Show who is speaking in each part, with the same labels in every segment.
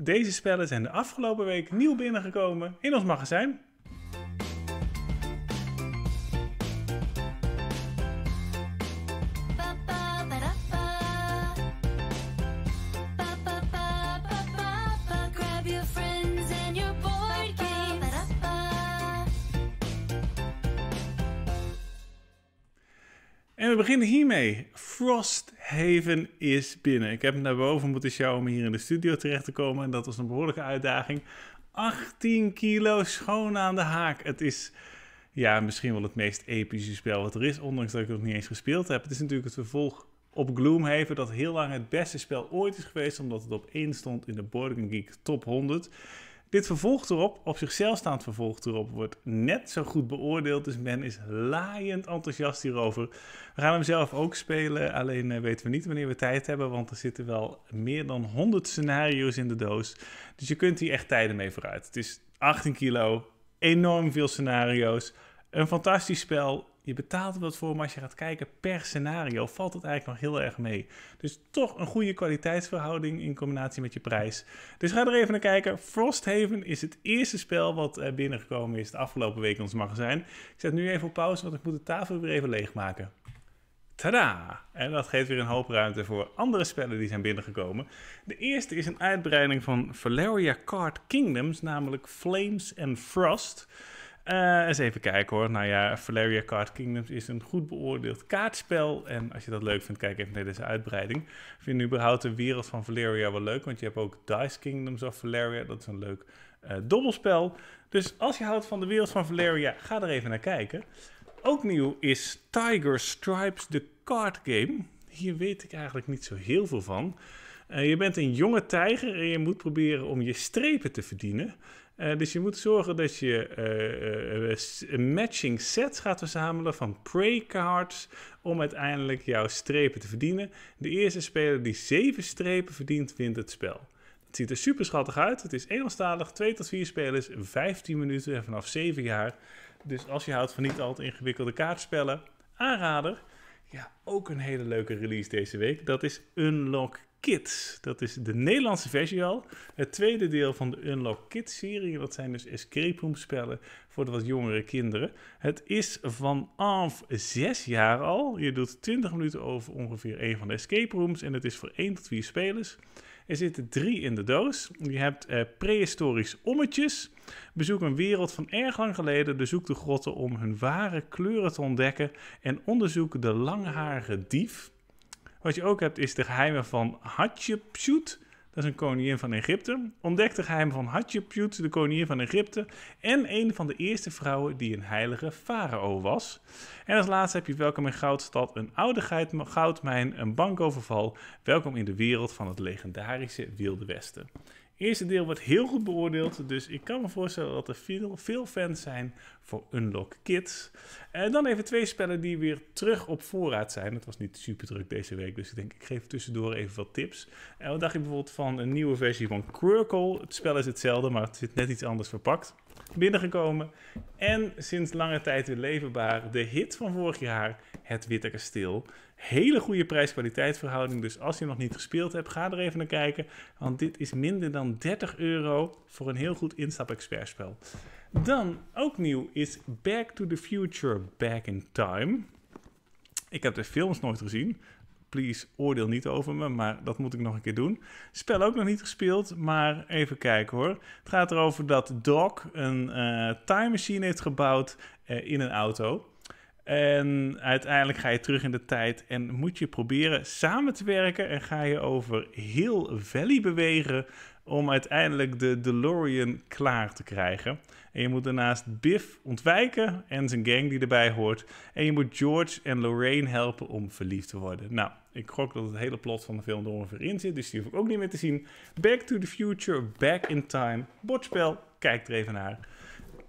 Speaker 1: Deze spellen zijn de afgelopen week nieuw binnengekomen in ons magazijn. En we beginnen hiermee. Frosthaven is binnen. Ik heb hem naar boven moeten sjouwen om hier in de studio terecht te komen. En dat was een behoorlijke uitdaging. 18 kilo schoon aan de haak. Het is ja, misschien wel het meest epische spel wat er is. Ondanks dat ik het nog niet eens gespeeld heb. Het is natuurlijk het vervolg op Gloomhaven. Dat heel lang het beste spel ooit is geweest. Omdat het op 1 stond in de Boarding Geek Top 100. Dit vervolg erop, op zichzelf staand vervolg erop, wordt net zo goed beoordeeld. Dus men is laaiend enthousiast hierover. We gaan hem zelf ook spelen, alleen eh, weten we niet wanneer we tijd hebben, want er zitten wel meer dan 100 scenario's in de doos. Dus je kunt hier echt tijden mee vooruit. Het is 18 kilo, enorm veel scenario's. Een fantastisch spel, je betaalt er wat voor, maar als je gaat kijken per scenario, valt het eigenlijk nog heel erg mee. Dus toch een goede kwaliteitsverhouding in combinatie met je prijs. Dus ga er even naar kijken. Frosthaven is het eerste spel wat eh, binnengekomen is de afgelopen week in ons magazijn. Ik zet nu even op pauze, want ik moet de tafel weer even leegmaken. Tada! En dat geeft weer een hoop ruimte voor andere spellen die zijn binnengekomen. De eerste is een uitbreiding van Valeria Card Kingdoms, namelijk Flames and Frost. Uh, eens even kijken hoor. Nou ja, Valeria Card Kingdoms is een goed beoordeeld kaartspel. En als je dat leuk vindt, kijk even naar deze uitbreiding. Vind vind überhaupt de wereld van Valeria wel leuk, want je hebt ook Dice Kingdoms of Valeria. Dat is een leuk eh, dobbelspel. Dus als je houdt van de wereld van Valeria, ga er even naar kijken. Ook nieuw is Tiger Stripes, de card game. Hier weet ik eigenlijk niet zo heel veel van. Eh, je bent een jonge tijger en je moet proberen om je strepen te verdienen. Eh, dus je moet zorgen dat je uh, matching sets gaat verzamelen van prey cards om uiteindelijk jouw strepen te verdienen. De eerste speler die 7 strepen verdient, wint het spel. Het ziet er super schattig uit. Het is Engelstalig, 2 tot 4 spelers, 15 minuten en vanaf 7 jaar. Dus als je houdt van niet al te ingewikkelde kaartspellen, aanrader. Ja, ook een hele leuke release deze week. Dat is Unlock Kids. Dat is de Nederlandse versie al. Het tweede deel van de Unlock Kids serie. Dat zijn dus escape room spellen voor de wat jongere kinderen. Het is vanaf 6 jaar al. Je doet 20 minuten over ongeveer een van de escape rooms. En het is voor 1 tot 4 spelers. Er zitten drie in de doos. Je hebt eh, prehistorisch ommetjes. Bezoek een wereld van erg lang geleden. De zoek de grotten om hun ware kleuren te ontdekken. En onderzoek de langharige dief. Wat je ook hebt is de geheimen van Hatshepsut. Dat is een koningin van Egypte. Ontdek de geheimen van Hatshepsut, de koningin van Egypte. En een van de eerste vrouwen die een heilige farao was. En als laatste heb je welkom in Goudstad, een oude goudmijn, een bankoverval. Welkom in de wereld van het legendarische Wilde Westen eerste deel wordt heel goed beoordeeld. Dus ik kan me voorstellen dat er veel, veel fans zijn voor Unlock Kids. En dan even twee spellen die weer terug op voorraad zijn. Het was niet super druk deze week, dus ik denk ik geef tussendoor even wat tips. En wat dacht je bijvoorbeeld van een nieuwe versie van Quirkle? Het spel is hetzelfde, maar het zit net iets anders verpakt. Binnengekomen. En sinds lange tijd weer leverbaar de hit van vorig jaar, Het Witte Kasteel. Hele goede prijs-kwaliteit Dus als je nog niet gespeeld hebt, ga er even naar kijken. Want dit is minder dan 30 euro voor een heel goed instap-expertspel. Dan, ook nieuw, is Back to the Future Back in Time. Ik heb de films nooit gezien. Please, oordeel niet over me, maar dat moet ik nog een keer doen. Spel ook nog niet gespeeld, maar even kijken hoor. Het gaat erover dat Doc een eh, time machine heeft gebouwd eh, in een auto. En uiteindelijk ga je terug in de tijd en moet je proberen samen te werken en ga je over heel Valley bewegen om uiteindelijk de DeLorean klaar te krijgen. En je moet daarnaast Biff ontwijken en zijn gang die erbij hoort. En je moet George en Lorraine helpen om verliefd te worden. Nou, ik gok dat het hele plot van de film er ongeveer in zit, dus die hoef ik ook niet meer te zien. Back to the Future, Back in Time, bordspel, kijk er even naar.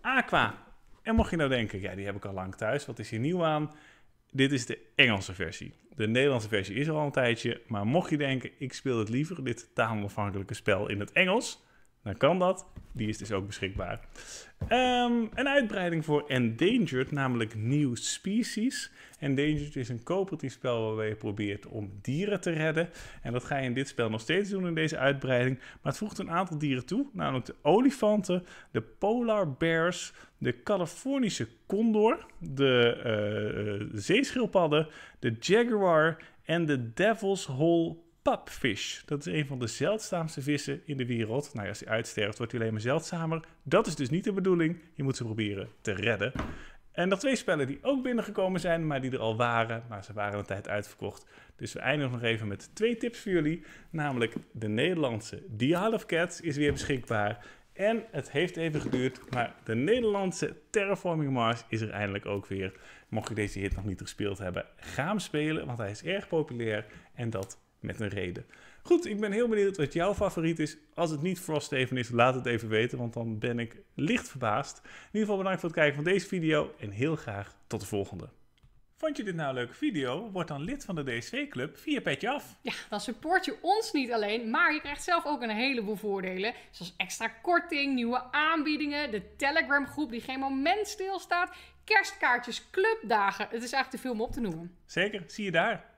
Speaker 1: Aqua en mocht je nou denken, ja, die heb ik al lang thuis, wat is hier nieuw aan? Dit is de Engelse versie. De Nederlandse versie is er al een tijdje, maar mocht je denken, ik speel het liever, dit taalafhankelijke spel in het Engels, dan kan dat. Die is dus ook beschikbaar. Ehm, een uitbreiding voor Endangered, namelijk New Species. Endangered is een coöperatief spel waarbij je probeert om dieren te redden. En dat ga je in dit spel nog steeds doen in deze uitbreiding. Maar het voegt een aantal dieren toe, namelijk de olifanten, de polar bears, de Californische condor, de eh, eh, zeeschilpadden, de jaguar en de devil's hole pupfish. Dat is een van de zeldzaamste vissen in de wereld. Nou ja, als hij uitsterft wordt hij alleen maar zeldzamer. Dat is dus niet de bedoeling. Je moet ze proberen te redden. En nog twee spellen die ook binnengekomen zijn, maar die er al waren. Maar ze waren een tijd uitverkocht. Dus we eindigen nog even met twee tips voor jullie. Namelijk de Nederlandse Dial of Cats is weer beschikbaar. En het heeft even geduurd, maar de Nederlandse Terraforming Mars is er eindelijk ook weer. Mocht je deze hit nog niet gespeeld hebben, ga hem spelen, want hij is erg populair. En dat met een reden. Goed, ik ben heel benieuwd wat jouw favoriet is. Als het niet Frost even is, laat het even weten, want dan ben ik licht verbaasd. In ieder geval bedankt voor het kijken van deze video en heel graag tot de volgende. Vond je dit nou een leuke video? Word dan lid van de DSV-club via Petje Af. Ja, dan support je ons niet alleen, maar je krijgt zelf ook een heleboel voordelen. Zoals extra korting, nieuwe aanbiedingen, de Telegram-groep die geen moment stilstaat, kerstkaartjes, clubdagen. Het is eigenlijk te veel om op te noemen. Zeker, zie je daar.